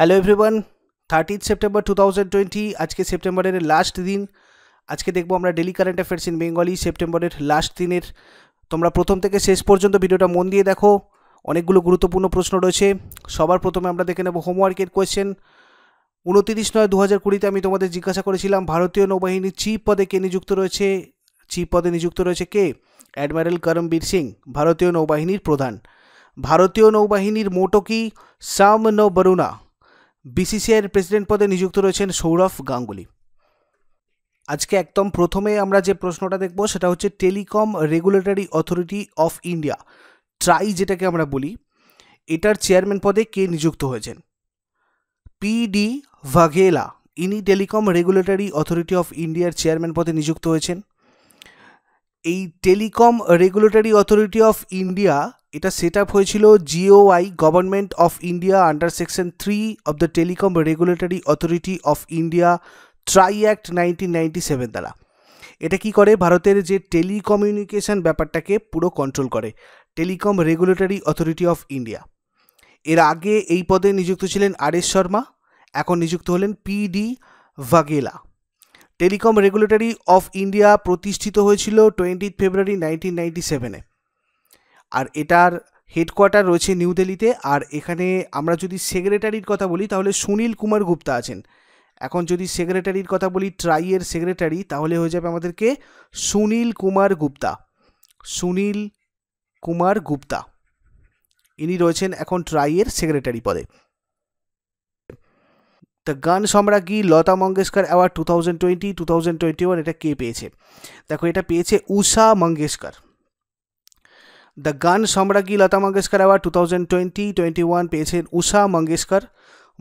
hello everyone thirtieth September two thousand twenty আজকে সেপ্টেম্বরের last দিন আজকে দেখবো আমরা daily current affairs in Bengali সেপ্টেম্বরের লাস্ট দিনের তোমরা প্রথম থেকে শেষ পর্যন্ত ভিডিওটা মন দিয়ে দেখো অনেকগুলো গুরুত্বপূর্ণ প্রশ্ন রয়েছে সবার প্রথমে আমরা দেখে নেব হোমওয়ার্কের কোয়েশ্চেন উনতিরিশ নয় দু হাজার কুড়িতে আমি তোমাদের জিজ্ঞাসা করেছিলাম ভারতীয় নৌবাহিনীর চিফ পদে কে নিযুক্ত রয়েছে চিফ পদে নিযুক্ত রয়েছে কে অ্যাডমিরাল করমবীর সিং ভারতীয় নৌবাহিনীর প্রধান ভারতীয় নৌবাহিনীর মোটো কি সাম নৌ বরুণা বিসিসিআইয়ের প্রেসিডেন্ট পদে নিযুক্ত রয়েছেন সৌরভ গাঙ্গুলি আজকে একদম প্রথমে আমরা যে প্রশ্নটা দেখব সেটা হচ্ছে telecom regulatory authority of India TRAI যেটাকে আমরা বলি এটার চেয়ারম্যান পদে কে নিযুক্ত হয়েছেন পিডি ভাগেলা ইনি টেলিকম রেগুলেটরি অথরিটি অফ ইন্ডিয়ার চেয়ারম্যান পদে নিযুক্ত হয়েছেন এই telecom regulatory authority of India এটা সেট আপ হয়েছিল GOI government of India under section three of the telecom regulatory authority of India TRAI act nineteen ninety seven দ্বারা এটা কি করে ভারতের যে টেলিকমিউনিকেশন ব্যাপারটাকে পুরো কন্ট্রোল করে telecom regulatory authority of India এর আগে এই পদে নিযুক্ত ছিলেন আর এস শর্মা এখন নিযুক্ত হলেন PD Vaghela telecom regulatory of India প্রতিষ্ঠিত হয়েছিল টোয়েন্টি ফেব্রুয়ারি নাইনটিন নাইনটি সেভেনে আর এটার হেডকোয়ার্টার রয়েছে নিউ দিল্লিতে আর এখানে আমরা যদি সেক্রেটারির কথা বলি তাহলে সুনীল কুমার গুপ্তা আছেন এখন যদি সেক্রেটারির কথা বলি ট্রাইয়ের সেক্রেটারি তাহলে হয়ে যাবে আমাদেরকে সুনীল কুমার গুপ্তা সুনীল কুমার গুপ্তা ইনি রয়েছেন এখন ট্রাইয়ের সেক্রেটারি পদে the Gaan Samragyi Lata Mangeshkar award two thousand twenty two thousand twenty one এটা কে পেয়েছে দেখো এটা পেয়েছে উষা Mangeshkar the Gaan Samragyi Lata Mangeshkar award two thousand twenty twenty one পেয়েছেন উষা মঙ্গেশকর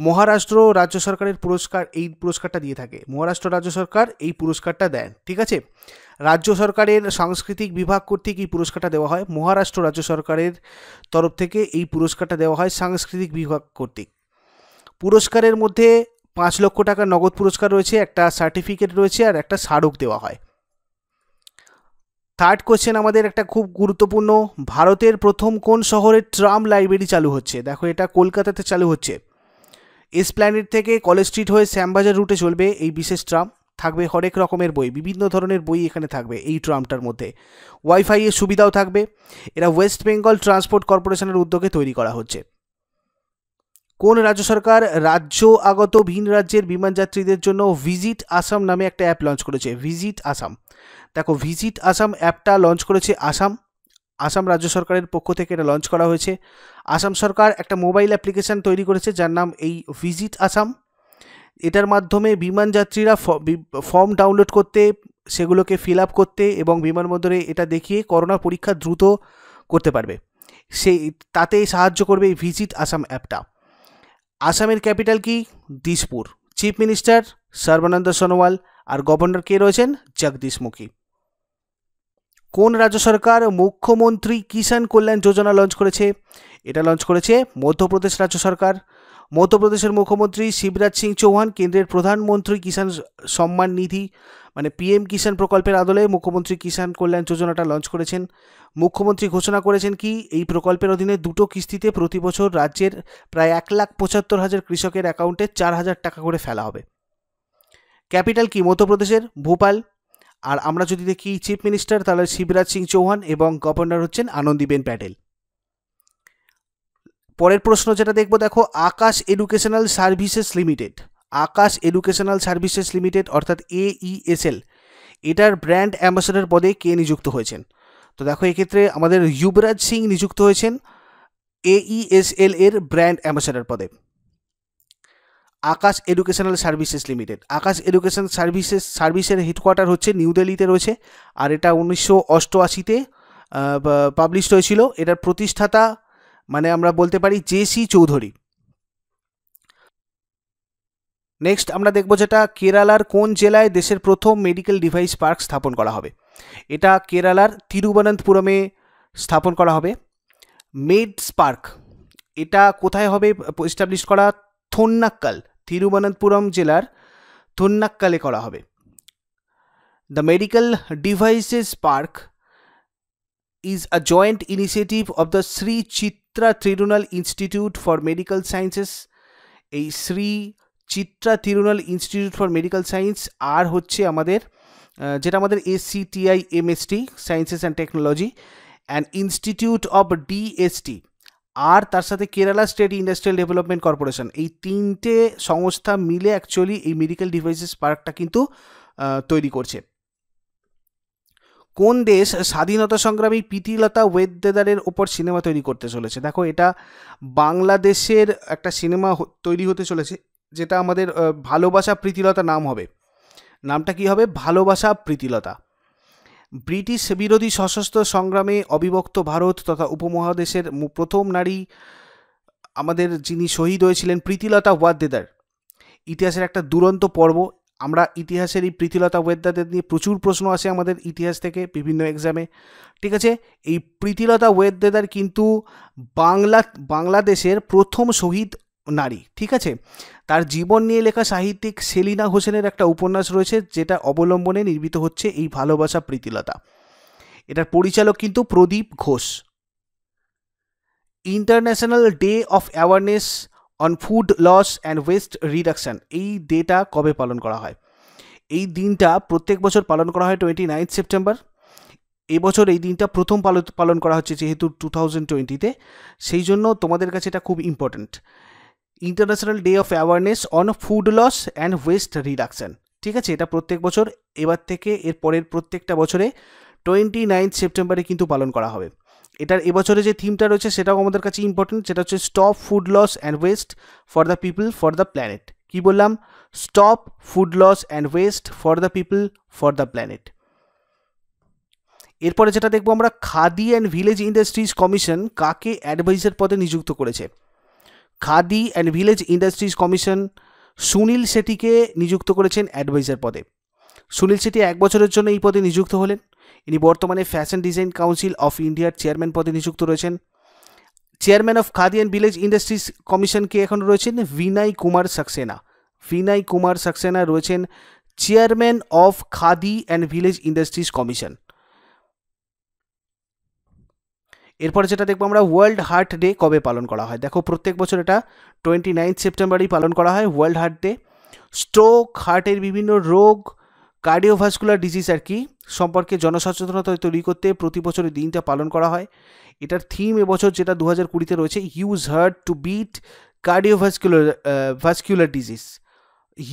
মহারাষ্ট্র রাজ্য সরকারের পুরস্কার এই পুরস্কারটা দিয়ে থাকে মহারাষ্ট্র রাজ্য সরকার এই পুরস্কারটা দেন ঠিক আছে রাজ্য সরকারের সাংস্কৃতিক বিভাগ কর্তৃক এই পুরস্কারটা দেওয়া হয় মহারাষ্ট্র রাজ্য সরকারের তরফ থেকে এই পুরস্কারটা দেওয়া হয় সাংস্কৃতিক বিভাগ কর্তৃক পুরস্কারের মধ্যে পাঁচ লক্ষ টাকা নগদ পুরস্কার রয়েছে একটা সার্টিফিকেট রয়েছে আর একটা স্মারক দেওয়া হয় থার্ড কোয়েশ্চেন আমাদের একটা খুব গুরুত্বপূর্ণ ভারতের প্রথম কোন শহরে ট্রাম লাইব্রেরি চালু হচ্ছে দেখো এটা কলকাতাতে চালু হচ্ছে এসপ্ল্যানেট থেকে কলেজ স্ট্রিট হয়ে শ্যামবাজার রুটে চলবে এই বিশেষ ট্রাম থাকবে হরেক রকমের বই বিভিন্ন ধরনের বই এখানে থাকবে এই ট্রামটার মধ্যে ওয়াইফাইয়ের সুবিধাও থাকবে এরা ওয়েস্ট বেঙ্গল ট্রান্সপোর্ট কর্পোরেশনের উদ্যোগে তৈরি করা হচ্ছে কোন রাজ্য সরকার রাজ্য আগত ভিন রাজ্যের বিমান যাত্রীদের জন্য ভিজিট আসাম নামে একটা অ্যাপ লঞ্চ করেছে ভিজিট আসাম দেখো ভিজিট আসাম অ্যাপটা লঞ্চ করেছে আসাম আসাম রাজ্য সরকারের পক্ষ থেকে এটা লঞ্চ করা হয়েছে আসাম সরকার একটা মোবাইল অ্যাপ্লিকেশান তৈরি করেছে যার নাম এই ভিজিট আসাম এটার মাধ্যমে বিমান যাত্রীরা ফর্ম ডাউনলোড করতে সেগুলোকে ফিল আপ করতে এবং বিমানবন্দরে এটা দেখিয়ে করোনা পরীক্ষা দ্রুত করতে পারবে সেই তাতে সাহায্য করবে এই ভিজিট আসাম অ্যাপটা আসামের ক্যাপিটাল কি দিসপুর চিফ মিনিস্টার সর্বানন্দ সোনোয়াল আর গভর্নর কে রয়েছেন জগদীশ মুখী কোন রাজ্য সরকার মুখ্যমন্ত্রী কিষাণ কল্যাণ যোজনা লঞ্চ করেছে এটা লঞ্চ করেছে মধ্যপ্রদেশ রাজ্য সরকার মধ্যপ্রদেশের মুখ্যমন্ত্রী শিবরাজ সিং চৌহান কেন্দ্রের প্রধানমন্ত্রী কিষাণ সম্মান নিধি মানে পিএম কিষাণ প্রকল্পের আদলে মুখ্যমন্ত্রী কিষাণ কল্যাণ যোজনাটা লঞ্চ করেছেন মুখ্যমন্ত্রী ঘোষণা করেছেন কি এই প্রকল্পের অধীনে দুটো কিস্তিতে প্রতি বছর রাজ্যের প্রায় এক লাখ পঁচাত্তর হাজার কৃষকের অ্যাকাউন্টে চার হাজার টাকা করে ফেলা হবে ক্যাপিটাল কি মধ্যপ্রদেশের ভোপাল আর আমরা যদি দেখি চিফ মিনিস্টার তাহলে শিবরাজ সিং চৌহান এবং গভর্নর হচ্ছেন আনন্দীবেন প্যাটেল পরের প্রশ্ন যেটা দেখবো দেখো Aakash educational services limited Aakash educational services limited অর্থাৎ এইএসএল e এটার ব্র্যান্ড অ্যাম্বাসেডার পদে কে নিযুক্ত হয়েছেন তো দেখো এক্ষেত্রে আমাদের যুবরাজ সিং নিযুক্ত হয়েছেন এইএসএল e এর ব্র্যান্ড অ্যাম্বাসেডার পদে Aakash educational services limited Aakash education services সার্ভিসের হেডকোয়ার্টার হচ্ছে নিউ দিল্লিতে রয়েছে আর এটা উনিশশো অষ্টআশিতে পাবলিশড হয়েছিল এটার প্রতিষ্ঠাতা মানে আমরা বলতে পারি জে সি চৌধুরী নেক্সট আমরা দেখব যেটা কেরালার কোন জেলায় দেশের প্রথম মেডিকেল ডিভাইস পার্ক স্থাপন করা হবে এটা কেরালার তিরুবনন্তপুরমে স্থাপন করা হবে মেডস পার্ক এটা কোথায় হবে এস্টাবলিশ করা থোন্নাক্কাল তিরুবনন্তপুরম জেলার থোন্নাক্কালে করা হবে the medical devices park is a joint initiative of the Shri Chit Chitra Tirunal institute for medical sciences এই Shri Chitra Tirunal institute for medical science আর হচ্ছে আমাদের যেটা আমাদের SCTI MST sciences and technology and institute of DST আর তার সাথে Kerala state industrial development corporation এই তিনটে সংস্থা মিলে অ্যাকচুয়ালি এই মেডিকেল ডিভাইসেস পার্কটা কিন্তু তৈরি করছে কোন দেশ স্বাধীনতা সংগ্রামী প্রীতিলতা ওয়েদ্দেদারের ওপর সিনেমা তৈরি করতে চলেছে দেখো এটা বাংলাদেশের একটা সিনেমা তৈরি হতে চলেছে যেটা আমাদের ভালোবাসা প্রীতিলতা নাম হবে নামটা কি হবে ভালোবাসা প্রীতিলতা ব্রিটিশ বিরোধী সশস্ত্র সংগ্রামে অবিভক্ত ভারত তথা উপমহাদেশের প্রথম নারী আমাদের যিনি শহীদ হয়েছিলেন প্রীতিলতা ওয়াদ্দেদার ইতিহাসের একটা দুরন্ত পর্ব আমরা ইতিহাসের এই প্রীতিলতা ওয়েদ্দাদের নিয়ে প্রচুর প্রশ্ন আসে আমাদের ইতিহাস থেকে বিভিন্ন এক্সামে ঠিক আছে এই প্রীতিলতা ওয়েদার কিন্তু বাংলা বাংলাদেশের প্রথম শহীদ নারী ঠিক আছে তার জীবন নিয়ে লেখা সাহিত্যিক সেলিনা হোসেনের একটা উপন্যাস রয়েছে যেটা অবলম্বনে নির্মিত হচ্ছে এই ভালোবাসা প্রীতিলতা এটার পরিচালক কিন্তু Pradip Ghosh international day of awareness on food loss and waste reduction এই ডেটা কবে পালন করা হয় এই দিনটা প্রত্যেক বছর পালন করা হয় টোয়েন্টি নাইন্থ সেপ্টেম্বর এবছর এই দিনটা প্রথম পালন করা হচ্ছে যেহেতু টু থাউজেন্ড টোয়েন্টিতে সেই জন্য তোমাদের কাছে এটা খুব important international day of awareness on food loss and waste reduction ঠিক আছে এটা প্রত্যেক বছর এবার থেকে এর পরের প্রত্যেকটা বছরে টোয়েন্টি নাইন্থ সেপ্টেম্বরে কিন্তু পালন করা হবে এটার এবছরে যে থিমটা রয়েছে সেটাও আমাদের কাছে ইম্পর্টেন্ট সেটা হচ্ছে stop food loss and waste for the people for the planet কি বললাম stop food loss and waste for the people for the planet এরপরে যেটা দেখবো আমরা Khadi and village industries commission কাকে অ্যাডভাইজার পদে নিযুক্ত করেছে Khadi and village industries commission Sunil সেটিকে নিযুক্ত করেছেন অ্যাডভাইজার পদে সুনীল সেটি এক বছরের জন্য এই পদে নিযুক্ত হলেন ইনি বর্তমানে ফ্যাশন ডিজাইন কাউন্সিল অফ ইন্ডিয়ার চেয়ারম্যান পদে নিযুক্ত রয়েছেন chairman of Khadi and village industries commission কে এখন রয়েছেন ভিনাই কুমার সাকসেনা ভিনাই কুমার সাকসেনা রয়েছেন chairman of Khadi and village industries commission এরপর যেটা দেখবো আমরা ওয়ার্ল্ড হার্ট ডে কবে পালন করা হয় দেখো প্রত্যেক বছর এটা টোয়েন্টি নাইন্থ সেপ্টেম্বরই পালন করা হয় ওয়ার্ল্ড হার্ট ডে স্ট্রোক হার্টের বিভিন্ন রোগ কার্ডিওভাস্কুলার ডিজিজ আর কি সম্পর্কে জনসচেতনতা তৈরি করতে প্রতি বছর দিনটা পালন করা হয় এটার থিম এবছর যেটা দু হাজার কুড়িতে রয়েছে use heart to beat cardiovascular vascular disease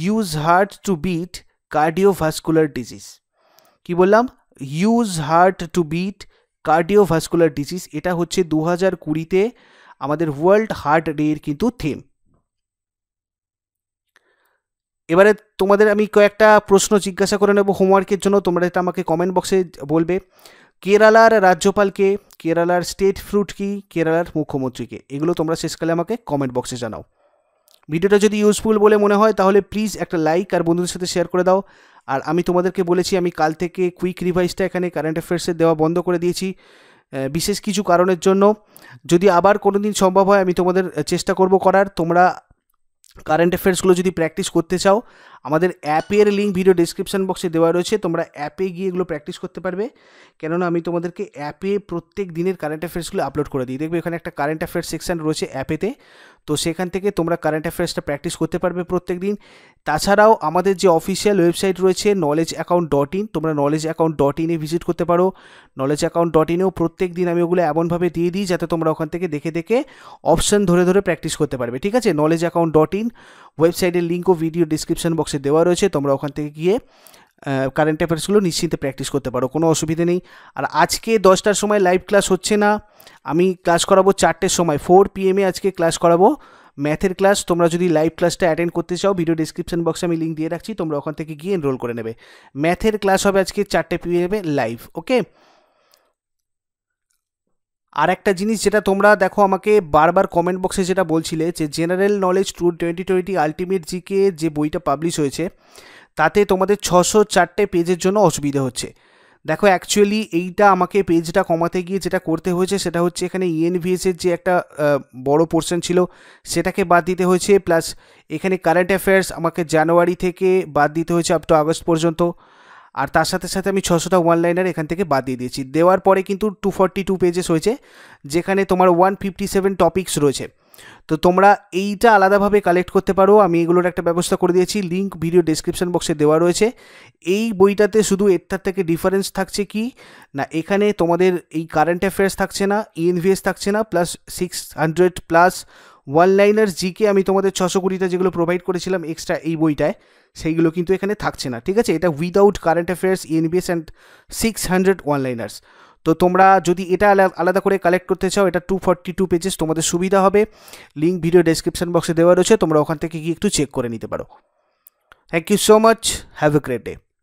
use heart to beat cardiovascular disease কি বললাম use heart to beat cardiovascular disease এটা হচ্ছে দু হাজার কুড়িতে আমাদের ওয়ার্ল্ড হার্ট ডে এর কিন্তু থিম এবারে তোমাদের আমি কয়েকটা প্রশ্ন জিজ্ঞাসা করে নেব হোমওয়ার্কের জন্য তোমরা এটা আমাকে কমেন্ট বক্সে বলবে কেরালার রাজ্যপালকে কেরালার স্টেট ফ্রুট কি কেরালার মুখ্যমন্ত্রীকে এগুলো তোমরা শেষকালে আমাকে কমেন্ট বক্সে জানাও ভিডিওটা যদি ইউজফুল বলে মনে হয় তাহলে প্লিজ একটা লাইক আর বন্ধুদের সাথে শেয়ার করে দাও আর আমি তোমাদেরকে বলেছি আমি কাল থেকে কুইক রিভাইসটা এখানে কারেন্ট অ্যাফেয়ার্সের দেওয়া বন্ধ করে দিয়েছি বিশেষ কিছু কারণের জন্য যদি আবার কোনো দিন সম্ভব হয় আমি তোমাদের চেষ্টা করব করার তোমরা কারেন্ট অ্যাফেয়ার্সগুলো যদি প্র্যাকটিস করতে চাও আমাদের অ্যাপের লিঙ্ক ভিডিও ডিসক্রিপশান বক্সে দেওয়া রয়েছে তোমরা অ্যাপে গিয়ে এগুলো প্র্যাকটিস করতে পারবে কেননা আমি তোমাদেরকে অ্যাপে প্রত্যেক দিনের কারেন্ট অ্যাফেয়ার্সগুলো আপলোড করে দিই দেখবে এখানে একটা কারেন্ট অ্যাফেয়ার্স সেকশান রয়েছে অ্যাপেতে তো সেখান থেকে তোমরা কারেন্ট অ্যাফেয়ার্সটা প্র্যাকটিস করতে পারবে প্রত্যেক দিন তাছাড়াও আমাদের যে অফিসিয়াল ওয়েবসাইট রয়েছে নলেজ অ্যাকাউন্ট ডট ইন তোমরা নলেজ অ্যাকাউন্ট ডট ইনে ভিজিট করতে পারো নলেজ অ্যাকাউন্ট ডট ইনেও প্রত্যেক দিন আমি ওগুলো এমনভাবে দিয়ে দিই যাতে তোমরা ওখান থেকে দেখে দেখে অপশান ধরে ধরে প্র্যাকটিস করতে পারবে ঠিক আছে নলেজ অ্যাকাউন্ট ডট ইন ওয়েবসাইটের লিঙ্ক ও ভিডিও ডিসক্রিপশন বক্সে দেওয়া রয়েছে তোমরা ওখান থেকে গিয়ে কারেন্ট অ্যাফেয়ার্সগুলো নিশ্চিন্তে প্র্যাকটিস করতে পারো কোনো অসুবিধে নেই আর আজকে দশটার সময় লাইভ ক্লাস হচ্ছে না আমি ক্লাস করাবো চারটের সময় ফোর পিএমে আজকে ক্লাস করাবো ম্যাথের ক্লাস তোমরা যদি লাইভ ক্লাসটা অ্যাটেন্ড করতে চাও ভিডিও ডিসক্রিপশন বক্সে আমি লিঙ্ক দিয়ে রাখছি তোমরা ওখান থেকে গিয়ে এনরোল করে নেবে ম্যাথের ক্লাস হবে আজকে চারটে পিএমে লাইভ ওকে আর একটা জিনিস যেটা তোমরা দেখো আমাকে বারবার কমেন্ট বক্সে যেটা বলছিলে যে general knowledge two twenty twenty ultimate GK যে বইটা পাবলিশ হয়েছে তাতে তোমাদের ছশো চারটে পেজের জন্য অসুবিধা হচ্ছে দেখো অ্যাকচুয়ালি এইটা আমাকে পেজটা কমাতে গিয়ে যেটা করতে হয়েছে সেটা হচ্ছে এখানে ইএনভিএসের e যে একটা বড় পোর্শন ছিল সেটাকে বাদ দিতে হয়েছে প্লাস এখানে কারেন্ট অ্যাফেয়ার্স আমাকে জানুয়ারি থেকে বাদ দিতে হয়েছে আপ টু আগস্ট পর্যন্ত আর তার সাথে সাথে আমি ছশোটা ওয়ান লাইনার এখান থেকে বাদ দিয়ে দিয়েছি দেওয়ার পরে কিন্তু টু ফর্টি টু পেজেস হয়েছে যেখানে তোমার ওয়ান ফিফটি সেভেন টপিক্স রয়েছে তো তোমরা এইটা আলাদাভাবে কালেক্ট করতে পারো আমি এগুলোর একটা ব্যবস্থা করে দিয়েছি লিঙ্ক ভিডিও ডিসক্রিপশান বক্সে দেওয়া রয়েছে এই বইটাতে শুধু এটার থেকে ডিফারেন্স থাকছে কি না এখানে তোমাদের এই কারেন্ট অ্যাফেয়ার্স থাকছে না ইএনভিএস e থাকছে না plus six hundred plus one liner GK আমি তোমাদের ছশো কুড়িটা যেগুলো প্রোভাইড করেছিলাম এক্সট্রা এই বইটায় সেইগুলো কিন্তু এখানে থাকছে না ঠিক আছে এটা without current affairs ENBS and six hundred one liners তো তোমরা যদি এটা আলাদা করে কালেক্ট করতে চাও এটা টু ফর্টি টু পেজেস তোমাদের সুবিধা হবে লিঙ্ক ভিডিও ডেসক্রিপশন বক্সে দেওয়া রয়েছে তোমরা ওখান থেকে গিয়ে একটু চেক করে নিতে পারো thank you so much have a great day